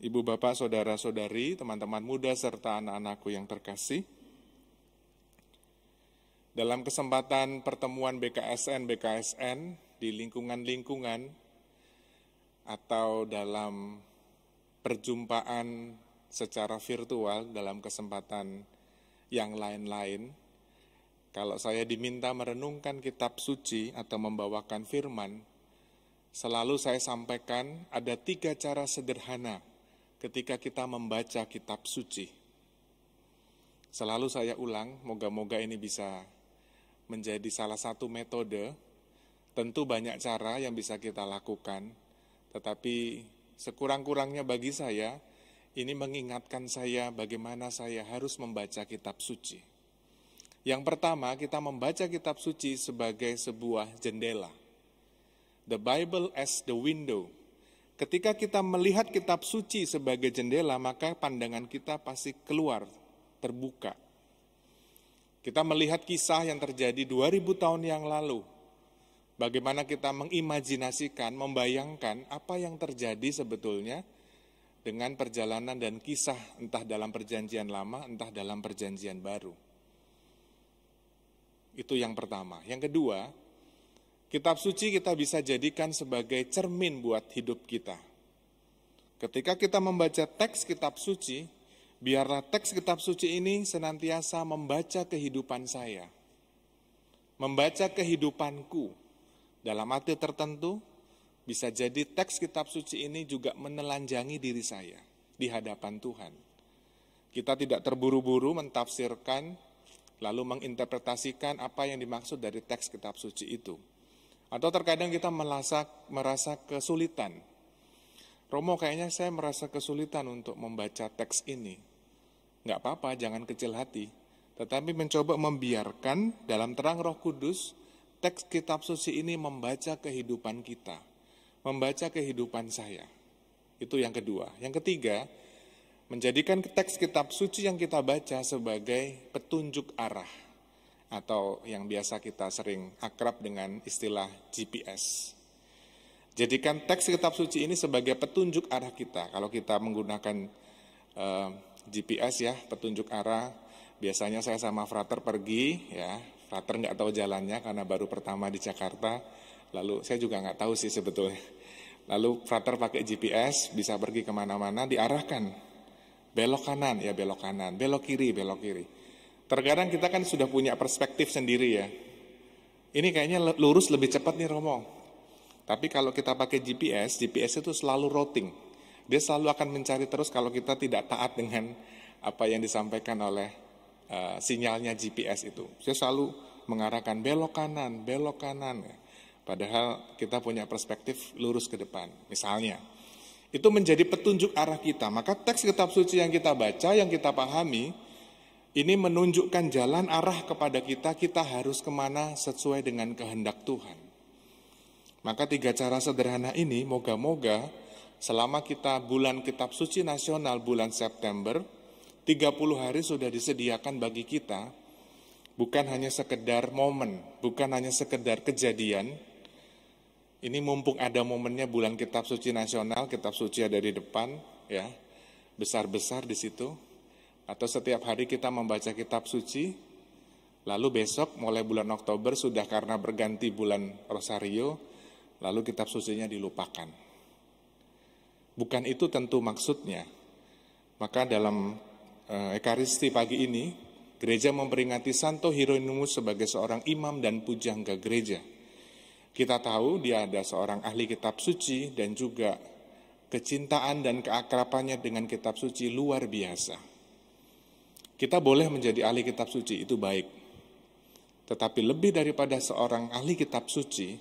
ibu bapak, saudara-saudari, teman-teman muda, serta anak-anakku yang terkasih. Dalam kesempatan pertemuan BKSN-BKSN di lingkungan-lingkungan atau dalam perjumpaan secara virtual dalam kesempatan yang lain-lain, kalau saya diminta merenungkan kitab suci atau membawakan firman, selalu saya sampaikan ada tiga cara sederhana ketika kita membaca kitab suci. Selalu saya ulang, moga-moga ini bisa menjadi salah satu metode. Tentu banyak cara yang bisa kita lakukan, tetapi sekurang-kurangnya bagi saya, ini mengingatkan saya bagaimana saya harus membaca kitab suci. Yang pertama, kita membaca kitab suci sebagai sebuah jendela. The Bible as the window Ketika kita melihat kitab suci sebagai jendela, maka pandangan kita pasti keluar, terbuka. Kita melihat kisah yang terjadi 2000 tahun yang lalu. Bagaimana kita mengimajinasikan, membayangkan apa yang terjadi sebetulnya dengan perjalanan dan kisah entah dalam perjanjian lama, entah dalam perjanjian baru. Itu yang pertama. Yang kedua, Kitab suci kita bisa jadikan sebagai cermin buat hidup kita. Ketika kita membaca teks kitab suci, biarlah teks kitab suci ini senantiasa membaca kehidupan saya, membaca kehidupanku. Dalam arti tertentu, bisa jadi teks kitab suci ini juga menelanjangi diri saya di hadapan Tuhan. Kita tidak terburu-buru mentafsirkan lalu menginterpretasikan apa yang dimaksud dari teks kitab suci itu atau terkadang kita merasa, merasa kesulitan. Romo kayaknya saya merasa kesulitan untuk membaca teks ini. Nggak apa-apa, jangan kecil hati. Tetapi mencoba membiarkan dalam terang roh kudus, teks kitab suci ini membaca kehidupan kita. Membaca kehidupan saya. Itu yang kedua. Yang ketiga, menjadikan teks kitab suci yang kita baca sebagai petunjuk arah atau yang biasa kita sering akrab dengan istilah GPS. Jadikan teks kitab suci ini sebagai petunjuk arah kita. Kalau kita menggunakan eh, GPS ya, petunjuk arah, biasanya saya sama Frater pergi ya, Frater nggak tahu jalannya karena baru pertama di Jakarta, lalu saya juga nggak tahu sih sebetulnya. Lalu Frater pakai GPS, bisa pergi kemana-mana, diarahkan belok kanan ya belok kanan, belok kiri belok kiri. Terkadang kita kan sudah punya perspektif sendiri ya. Ini kayaknya lurus lebih cepat nih Romo. Tapi kalau kita pakai GPS, GPS itu selalu routing. Dia selalu akan mencari terus kalau kita tidak taat dengan apa yang disampaikan oleh uh, sinyalnya GPS itu. Dia selalu mengarahkan belok kanan, belok kanan. Ya. Padahal kita punya perspektif lurus ke depan. Misalnya, itu menjadi petunjuk arah kita. Maka teks kitab suci yang kita baca, yang kita pahami, ini menunjukkan jalan arah kepada kita, kita harus kemana sesuai dengan kehendak Tuhan. Maka tiga cara sederhana ini, moga-moga selama kita bulan kitab suci nasional bulan September, 30 hari sudah disediakan bagi kita, bukan hanya sekedar momen, bukan hanya sekedar kejadian, ini mumpung ada momennya bulan kitab suci nasional, kitab suci ada di depan, ya, besar-besar di situ, atau setiap hari kita membaca kitab suci, lalu besok mulai bulan Oktober sudah karena berganti bulan Rosario, lalu kitab sucinya dilupakan. Bukan itu tentu maksudnya. Maka dalam eh, Ekaristi pagi ini, gereja memperingati Santo Hieronymus sebagai seorang imam dan pujangga gereja. Kita tahu dia ada seorang ahli kitab suci dan juga kecintaan dan keakrapannya dengan kitab suci luar biasa. Kita boleh menjadi ahli kitab suci, itu baik. Tetapi lebih daripada seorang ahli kitab suci,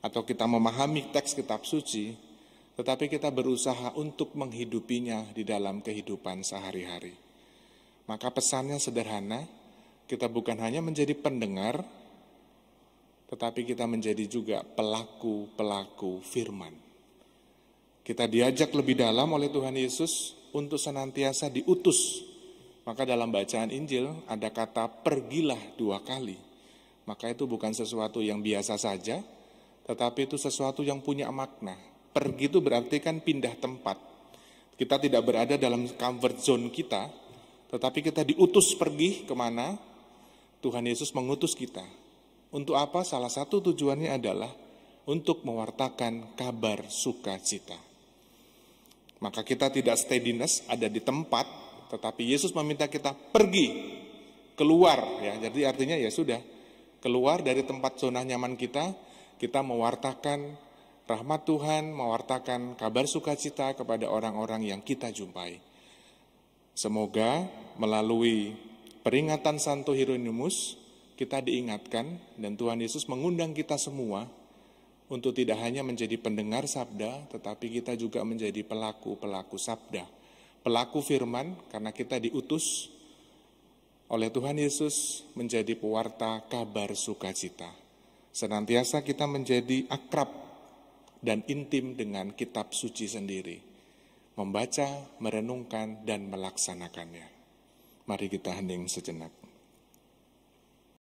atau kita memahami teks kitab suci, tetapi kita berusaha untuk menghidupinya di dalam kehidupan sehari-hari. Maka pesannya sederhana, kita bukan hanya menjadi pendengar, tetapi kita menjadi juga pelaku-pelaku firman. Kita diajak lebih dalam oleh Tuhan Yesus untuk senantiasa diutus maka dalam bacaan Injil ada kata pergilah dua kali. Maka itu bukan sesuatu yang biasa saja, tetapi itu sesuatu yang punya makna. Pergi itu berarti kan pindah tempat. Kita tidak berada dalam comfort zone kita, tetapi kita diutus pergi kemana? Tuhan Yesus mengutus kita. Untuk apa? Salah satu tujuannya adalah untuk mewartakan kabar sukacita. Maka kita tidak steadiness ada di tempat, tetapi Yesus meminta kita pergi keluar ya. Jadi artinya ya sudah keluar dari tempat zona nyaman kita, kita mewartakan rahmat Tuhan, mewartakan kabar sukacita kepada orang-orang yang kita jumpai. Semoga melalui peringatan Santo Hieronymus kita diingatkan dan Tuhan Yesus mengundang kita semua untuk tidak hanya menjadi pendengar sabda, tetapi kita juga menjadi pelaku-pelaku sabda pelaku firman karena kita diutus oleh Tuhan Yesus menjadi pewarta kabar sukacita. Senantiasa kita menjadi akrab dan intim dengan kitab suci sendiri. Membaca, merenungkan, dan melaksanakannya. Mari kita hening sejenak.